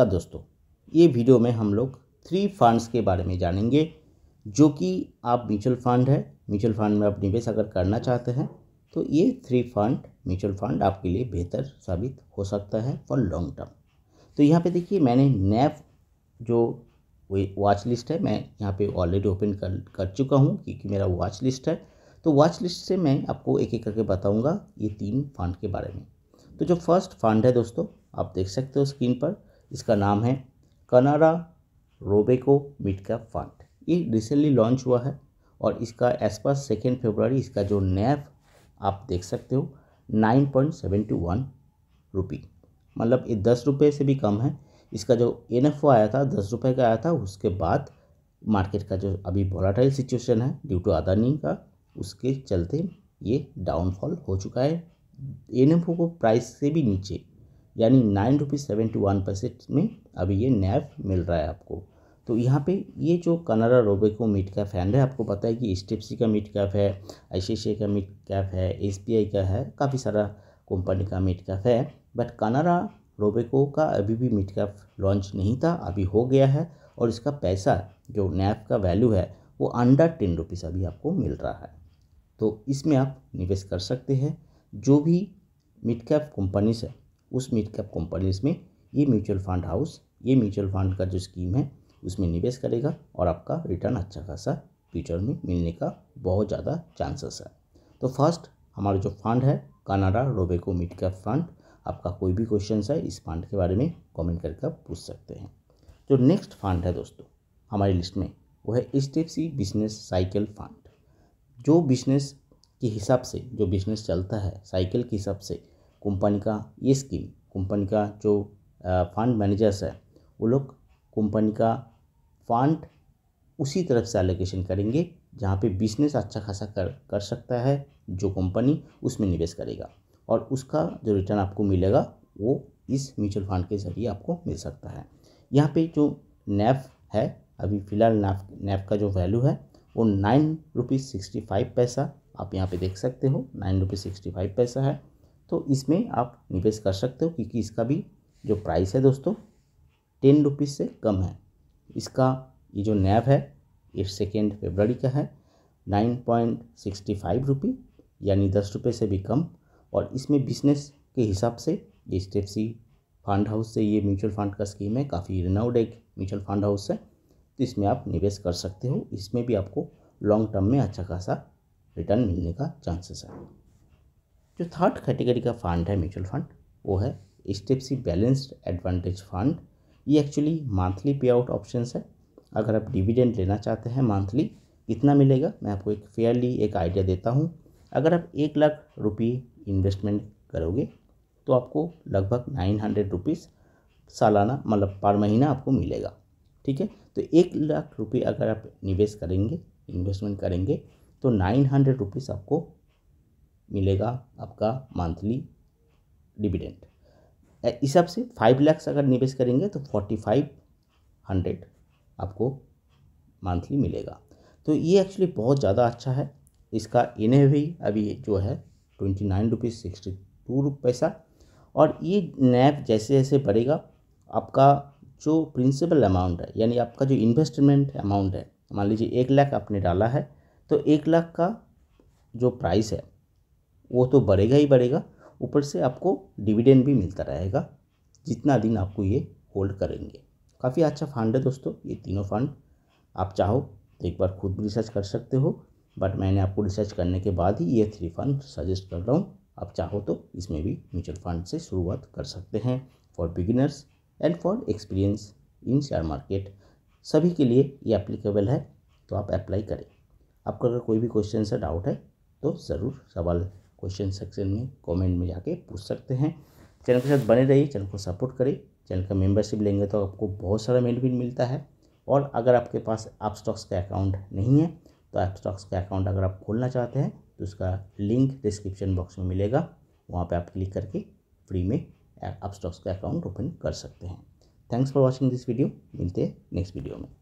नमस्कार दोस्तों ये वीडियो में हम लोग थ्री फंड्स के बारे में जानेंगे जो कि आप म्यूचुअल फंड है म्यूचुअल फंड में आप निवेश अगर करना चाहते हैं तो ये थ्री फंड म्यूचुअल फंड आपके लिए बेहतर साबित हो सकता है फॉर लॉन्ग टर्म तो यहाँ पे देखिए मैंने नैफ जो वॉच लिस्ट है मैं यहाँ पे ऑलरेडी ओपन कर कर चुका हूँ क्योंकि मेरा वॉच लिस्ट है तो वॉच लिस्ट से मैं आपको एक एक करके बताऊँगा ये तीन फंड के बारे में तो जो फर्स्ट फंड है दोस्तों आप देख सकते हो स्क्रीन पर इसका नाम है Canara Robeco mid cap fund ये रिसेंटली लॉन्च हुआ है और इसका एस पास सेकेंड फेब्रवरी इसका जो नैफ आप देख सकते हो nine point seven two one rupee मतलब ये दस रुपये से भी कम है इसका जो एन एफ आया था दस रुपये का आया था उसके बाद मार्केट का जो अभी वोलाटाइल सिचुएशन है ड्यू टू अदानी का उसके चलते ये डाउनफॉल हो चुका है एन को प्राइस से भी नीचे यानी nine rupees seventy one percent में अभी ये नैफ मिल रहा है आपको तो यहाँ पे ये जो कनाडा रोबेको मिड कैप है है आपको पता है कि स्टेपसी का मिड कैप है आई का मिड कैप है एस का है काफ़ी सारा कंपनी का मिड कैप है बट कनाडा रोबेको का अभी भी मिड कैप लॉन्च नहीं था अभी हो गया है और इसका पैसा जो नैप का वैल्यू है वो अंडर टेन रुपीज़ अभी आपको मिल रहा है तो इसमें आप निवेश कर सकते हैं जो भी मिड कैप कंपनीज है उस मिड कैप कंपनीज में ये म्यूचुअल फंड हाउस ये म्यूचुअल फंड का जो स्कीम है उसमें निवेश करेगा और आपका रिटर्न अच्छा खासा फ्यूचर में मिलने का बहुत ज़्यादा चांसेस है तो फर्स्ट हमारा जो फंड है Canara Robeco mid cap fund आपका कोई भी क्वेश्चन है इस फंड के बारे में कॉमेंट करके आप पूछ सकते हैं जो नेक्स्ट फंड है दोस्तों हमारी लिस्ट में वो है एच बिजनेस साइकिल फंड जो बिजनेस के हिसाब से जो बिजनेस चलता है साइकिल के हिसाब से कंपनी का ये स्कीम कंपनी का जो फंड मैनेजर्स है वो लोग कंपनी का फंड उसी तरफ से एलोकेशन करेंगे जहाँ पे बिजनेस अच्छा खासा कर कर सकता है जो कंपनी उसमें निवेश करेगा और उसका जो रिटर्न आपको मिलेगा वो इस म्यूचुअल फंड के ज़रिए आपको मिल सकता है यहाँ पे जो नैफ है अभी फ़िलहाल नैफ नैफ का जो वैल्यू है वो नाइन रुपीज़ सिक्सटी फाइव पैसा आप यहाँ पे देख सकते हो नाइन रुपीज़ सिक्सटी फाइव पैसा है तो इसमें आप निवेश कर सकते हो क्योंकि इसका भी जो प्राइस है दोस्तों टेन रुपीज़ से कम है इसका ये जो नैब है ये सेकेंड फेबररी का है nine point sixty five rupee यानी दस रुपये से भी कम और इसमें बिजनेस के हिसाब से ये स्टेप सी फंड हाउस से ये म्यूचुअल फंड का स्कीम है काफ़ी रिनाउड एक म्यूचुअल फंड हाउस है तो इसमें आप निवेश कर सकते हो इसमें भी आपको लॉन्ग टर्म में अच्छा खासा रिटर्न मिलने का चांसेस है जो थर्ड कैटेगरी का फंड है म्यूचुअल फंड वो है step C balanced advantage fund ये actually monthly pay out option है अगर आप डिविडेंड लेना चाहते हैं मंथली कितना मिलेगा मैं आपको एक फेयरली एक आइडिया देता हूँ अगर आप एक लाख रुपये इन्वेस्टमेंट करोगे तो आपको लगभग नाइन हंड्रेड रुपीज़ सालाना मतलब पर महीना आपको मिलेगा ठीक है तो एक लाख रुपये अगर आप निवेश करेंगे इन्वेस्टमेंट करेंगे तो नाइन हंड्रेड रुपीज़ आपको मिलेगा आपका मंथली डिविडेंड इस हिसाब से फाइव लैक्स अगर निवेश करेंगे तो फोर्टी फाइव हंड्रेड आपको मंथली मिलेगा तो ये एक्चुअली बहुत ज़्यादा अच्छा है इसका इन भी अभी जो है twenty nine rupees sixty two पैसा और ये नैप जैसे जैसे बढ़ेगा आपका जो प्रिंसिपल अमाउंट है यानी आपका जो इन्वेस्टमेंट अमाउंट है मान लीजिए एक लाख आपने डाला है तो एक लाख का जो प्राइस है वो तो बढ़ेगा ही बढ़ेगा ऊपर से आपको डिविडेंड भी मिलता रहेगा जितना दिन आपको ये होल्ड करेंगे काफ़ी अच्छा फंड है दोस्तों ये तीनों फंड आप चाहो तो एक बार खुद भी रिसर्च कर सकते हो बट मैंने आपको रिसर्च करने के बाद ही ये थ्री फंड सजेस्ट कर रहा हूँ आप चाहो तो इसमें भी म्यूचुअल फंड से शुरुआत कर सकते हैं for beginners and for experience in share market सभी के लिए ये अप्लीकेबल है तो आप अप्लाई करें आपका अगर कोई भी क्वेश्चन या डाउट है तो ज़रूर सवाल क्वेश्चन सेक्शन में कमेंट में जाके पूछ सकते हैं चैनल के साथ बने रहिए चैनल को सपोर्ट करें चैनल का मेंबरशिप लेंगे तो आपको बहुत सारा बेनिफिट मिलता है और अगर आपके पास आप स्टॉक्स का अकाउंट नहीं है तो आप स्टॉक्स का अकाउंट अगर आप खोलना चाहते हैं तो उसका लिंक डिस्क्रिप्शन बॉक्स में मिलेगा वहाँ पर आप क्लिक करके फ्री में आप स्टॉक्स का अकाउंट ओपन कर सकते हैं thanks for watching this video मिलते हैं नेक्स्ट वीडियो में